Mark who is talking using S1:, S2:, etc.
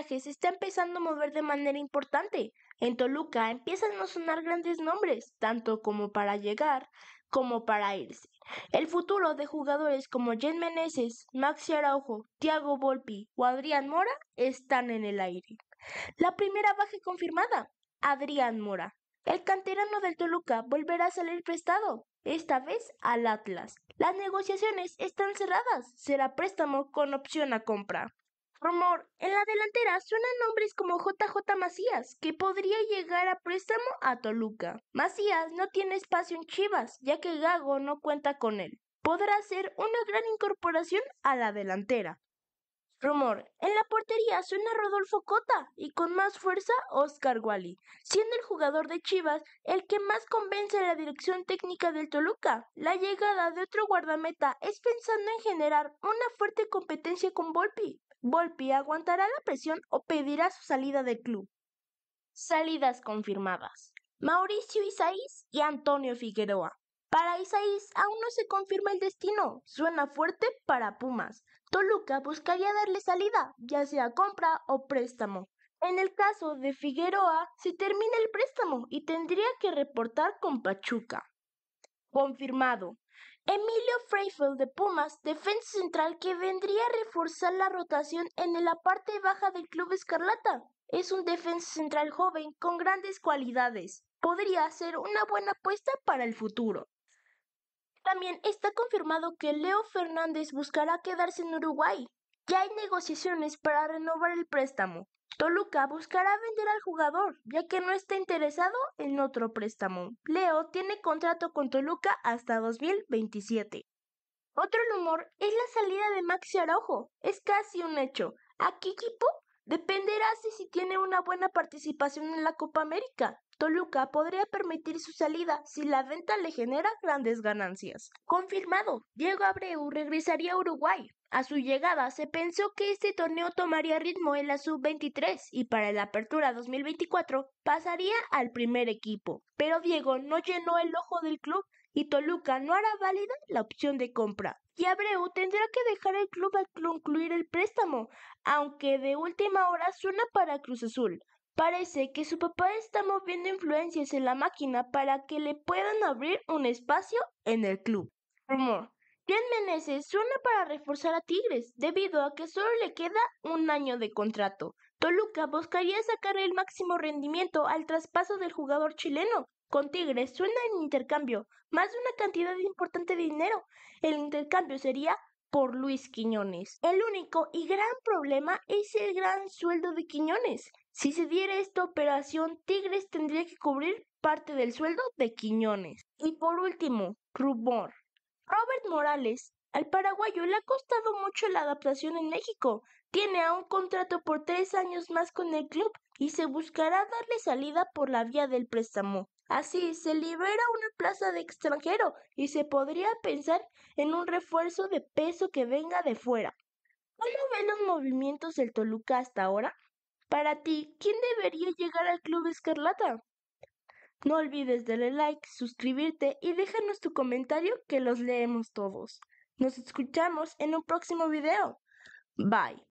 S1: se está empezando a mover de manera importante. En Toluca empiezan a sonar grandes nombres, tanto como para llegar como para irse. El futuro de jugadores como Jen Meneses, Maxi Araujo, Thiago Volpi o Adrián Mora están en el aire. La primera baja confirmada, Adrián Mora. El canterano del Toluca volverá a salir prestado, esta vez al Atlas. Las negociaciones están cerradas, será préstamo con opción a compra. Rumor, en la delantera suenan nombres como JJ Macías, que podría llegar a préstamo a Toluca. Macías no tiene espacio en Chivas, ya que Gago no cuenta con él. Podrá ser una gran incorporación a la delantera. Rumor, en la portería suena Rodolfo Cota y con más fuerza Oscar Wally, siendo el jugador de Chivas el que más convence a la dirección técnica del Toluca. La llegada de otro guardameta es pensando en generar una fuerte competencia con Volpi, Volpi aguantará la presión o pedirá su salida del club. Salidas confirmadas. Mauricio Isaís y Antonio Figueroa. Para Isaís aún no se confirma el destino. Suena fuerte para Pumas. Toluca buscaría darle salida, ya sea compra o préstamo. En el caso de Figueroa, se termina el préstamo y tendría que reportar con Pachuca. Confirmado. Emilio Freifeld de Pumas, defensa central que vendría a reforzar la rotación en la parte baja del club escarlata. Es un defensa central joven con grandes cualidades. Podría ser una buena apuesta para el futuro. También está confirmado que Leo Fernández buscará quedarse en Uruguay. Ya hay negociaciones para renovar el préstamo. Toluca buscará vender al jugador, ya que no está interesado en otro préstamo. Leo tiene contrato con Toluca hasta 2027. Otro rumor es la salida de Maxi Araujo. Es casi un hecho. ¿A qué equipo? Dependerá si tiene una buena participación en la Copa América. Toluca podría permitir su salida si la venta le genera grandes ganancias. Confirmado, Diego Abreu regresaría a Uruguay. A su llegada se pensó que este torneo tomaría ritmo en la sub-23 y para la apertura 2024 pasaría al primer equipo, pero Diego no llenó el ojo del club y Toluca no hará válida la opción de compra. Y Abreu tendrá que dejar el club al concluir el préstamo, aunque de última hora suena para Cruz Azul. Parece que su papá está moviendo influencias en la máquina para que le puedan abrir un espacio en el club. Jan Meneses suena para reforzar a Tigres, debido a que solo le queda un año de contrato. Toluca buscaría sacar el máximo rendimiento al traspaso del jugador chileno. Con Tigres suena en intercambio, más de una cantidad importante de dinero. El intercambio sería por Luis Quiñones. El único y gran problema es el gran sueldo de Quiñones. Si se diera esta operación, Tigres tendría que cubrir parte del sueldo de Quiñones. Y por último, rumor. Robert Morales, al paraguayo le ha costado mucho la adaptación en México. Tiene aún contrato por tres años más con el club y se buscará darle salida por la vía del préstamo. Así se libera una plaza de extranjero y se podría pensar en un refuerzo de peso que venga de fuera. ¿Cómo ven los movimientos del Toluca hasta ahora? Para ti, ¿quién debería llegar al club escarlata? No olvides darle like, suscribirte y déjanos tu comentario que los leemos todos. Nos escuchamos en un próximo video. Bye.